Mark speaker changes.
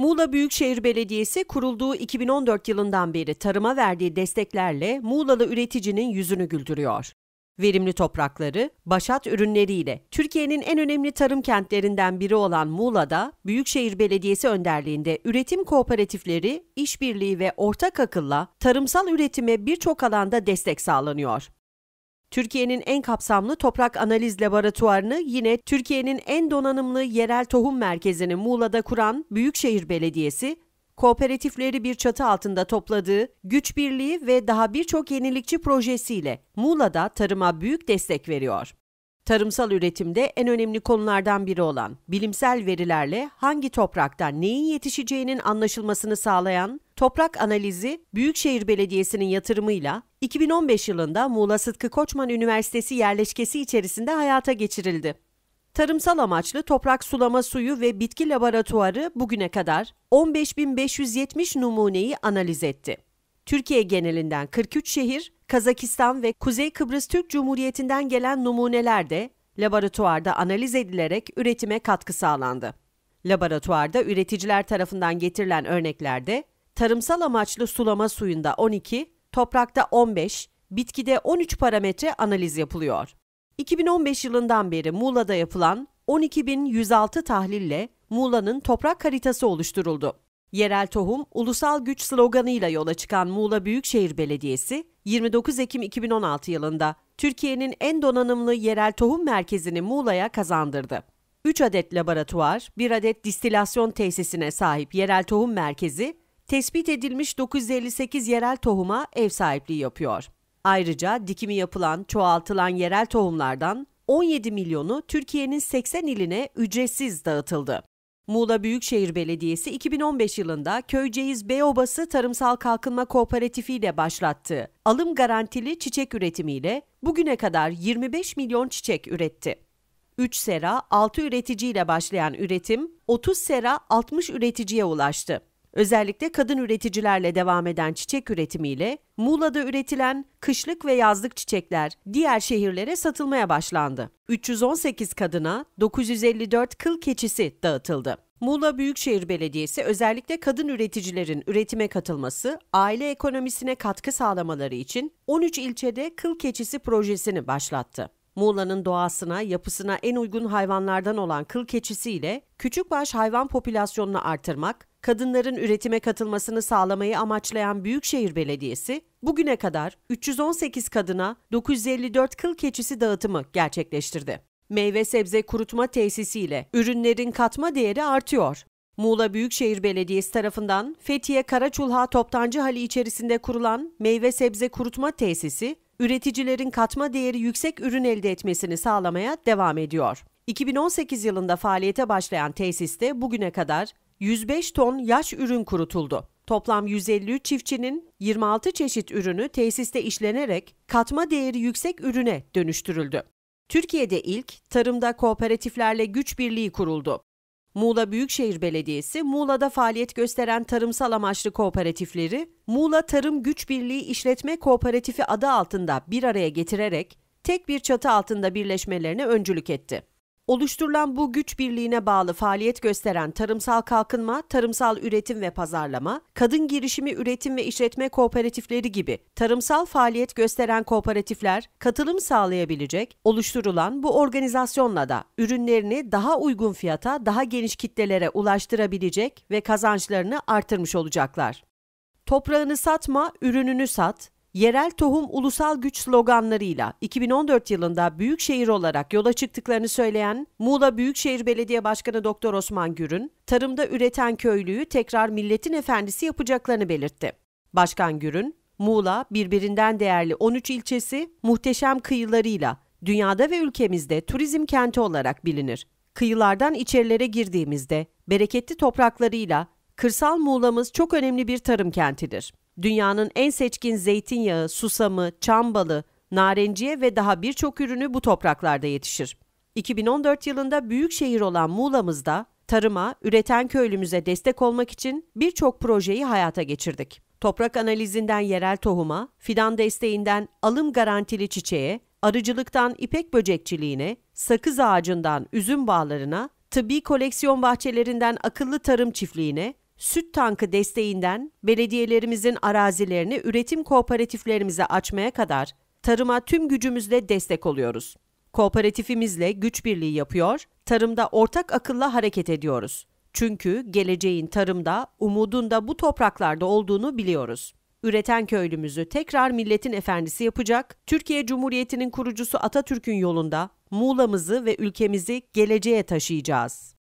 Speaker 1: Muğla Büyükşehir Belediyesi kurulduğu 2014 yılından beri tarıma verdiği desteklerle Muğla'lı üreticinin yüzünü güldürüyor. Verimli toprakları, başat ürünleriyle Türkiye'nin en önemli tarım kentlerinden biri olan Muğla'da Büyükşehir Belediyesi önderliğinde üretim kooperatifleri, işbirliği ve ortak akılla tarımsal üretime birçok alanda destek sağlanıyor. Türkiye'nin en kapsamlı toprak analiz laboratuvarını yine Türkiye'nin en donanımlı yerel tohum merkezini Muğla'da kuran Büyükşehir Belediyesi, kooperatifleri bir çatı altında topladığı güç birliği ve daha birçok yenilikçi projesiyle Muğla'da tarıma büyük destek veriyor. Tarımsal üretimde en önemli konulardan biri olan bilimsel verilerle hangi toprakta neyin yetişeceğinin anlaşılmasını sağlayan Toprak Analizi Büyükşehir Belediyesi'nin yatırımıyla 2015 yılında Muğla Sıtkı Koçman Üniversitesi yerleşkesi içerisinde hayata geçirildi. Tarımsal amaçlı toprak sulama suyu ve bitki laboratuvarı bugüne kadar 15.570 numuneyi analiz etti. Türkiye genelinden 43 şehir, Kazakistan ve Kuzey Kıbrıs Türk Cumhuriyeti'nden gelen numuneler de laboratuvarda analiz edilerek üretime katkı sağlandı. Laboratuvarda üreticiler tarafından getirilen örneklerde tarımsal amaçlı sulama suyunda 12, toprakta 15, bitkide 13 parametre analiz yapılıyor. 2015 yılından beri Muğla'da yapılan 12.106 tahlille Muğla'nın toprak haritası oluşturuldu. Yerel tohum, ulusal güç sloganıyla yola çıkan Muğla Büyükşehir Belediyesi, 29 Ekim 2016 yılında Türkiye'nin en donanımlı yerel tohum merkezini Muğla'ya kazandırdı. 3 adet laboratuvar, 1 adet distilasyon tesisine sahip yerel tohum merkezi, tespit edilmiş 958 yerel tohuma ev sahipliği yapıyor. Ayrıca dikimi yapılan, çoğaltılan yerel tohumlardan 17 milyonu Türkiye'nin 80 iline ücretsiz dağıtıldı. Muğla Büyükşehir Belediyesi 2015 yılında Köyceğiz Beyobası Tarımsal Kalkınma Kooperatifi ile başlattı. Alım garantili çiçek üretimiyle bugüne kadar 25 milyon çiçek üretti. 3 sera 6 üreticiyle başlayan üretim 30 sera 60 üreticiye ulaştı. Özellikle kadın üreticilerle devam eden çiçek üretimiyle Muğla'da üretilen kışlık ve yazlık çiçekler diğer şehirlere satılmaya başlandı. 318 kadına 954 kıl keçisi dağıtıldı. Muğla Büyükşehir Belediyesi özellikle kadın üreticilerin üretime katılması, aile ekonomisine katkı sağlamaları için 13 ilçede kıl keçisi projesini başlattı. Muğla'nın doğasına, yapısına en uygun hayvanlardan olan kıl keçisiyle küçükbaş hayvan popülasyonunu artırmak, kadınların üretime katılmasını sağlamayı amaçlayan Büyükşehir Belediyesi bugüne kadar 318 kadına 954 kıl keçisi dağıtımı gerçekleştirdi. Meyve sebze kurutma tesisiyle ürünlerin katma değeri artıyor. Muğla Büyükşehir Belediyesi tarafından Fethiye Karaçulha Toptancı Hali içerisinde kurulan meyve sebze kurutma tesisi üreticilerin katma değeri yüksek ürün elde etmesini sağlamaya devam ediyor. 2018 yılında faaliyete başlayan tesiste bugüne kadar 105 ton yaş ürün kurutuldu. Toplam 153 çiftçinin 26 çeşit ürünü tesiste işlenerek katma değeri yüksek ürüne dönüştürüldü. Türkiye'de ilk tarımda kooperatiflerle güç birliği kuruldu. Muğla Büyükşehir Belediyesi, Muğla'da faaliyet gösteren tarımsal amaçlı kooperatifleri, Muğla Tarım Güç Birliği İşletme Kooperatifi adı altında bir araya getirerek tek bir çatı altında birleşmelerine öncülük etti. Oluşturulan bu güç birliğine bağlı faaliyet gösteren tarımsal kalkınma, tarımsal üretim ve pazarlama, kadın girişimi üretim ve işletme kooperatifleri gibi tarımsal faaliyet gösteren kooperatifler katılım sağlayabilecek oluşturulan bu organizasyonla da ürünlerini daha uygun fiyata, daha geniş kitlelere ulaştırabilecek ve kazançlarını artırmış olacaklar. Toprağını satma, ürününü sat, yerel tohum ulusal güç sloganlarıyla 2014 yılında büyük şehir olarak yola çıktıklarını söyleyen Muğla Büyükşehir Belediye Başkanı Doktor Osman Gür'ün tarımda üreten köylüyü tekrar milletin efendisi yapacaklarını belirtti. Başkan Gür'ün Muğla birbirinden değerli 13 ilçesi muhteşem kıyılarıyla dünyada ve ülkemizde turizm kenti olarak bilinir. Kıyılardan içerilere girdiğimizde bereketli topraklarıyla kırsal Muğla'mız çok önemli bir tarım kentidir. Dünyanın en seçkin zeytinyağı, susamı, çambalı, narenciye ve daha birçok ürünü bu topraklarda yetişir. 2014 yılında büyük şehir olan Muğla'mızda tarıma, üreten köylümüze destek olmak için birçok projeyi hayata geçirdik. Toprak analizinden yerel tohuma, fidan desteğinden alım garantili çiçeğe, arıcılıktan ipek böcekçiliğine, sakız ağacından üzüm bağlarına, tıbbi koleksiyon bahçelerinden akıllı tarım çiftliğine, süt tankı desteğinden belediyelerimizin arazilerini üretim kooperatiflerimize açmaya kadar tarıma tüm gücümüzle destek oluyoruz. Kooperatifimizle güç birliği yapıyor, tarımda ortak akılla hareket ediyoruz. Çünkü geleceğin tarımda, umudun da bu topraklarda olduğunu biliyoruz. Üreten köylümüzü tekrar milletin efendisi yapacak, Türkiye Cumhuriyeti'nin kurucusu Atatürk'ün yolunda Muğla'mızı ve ülkemizi geleceğe taşıyacağız.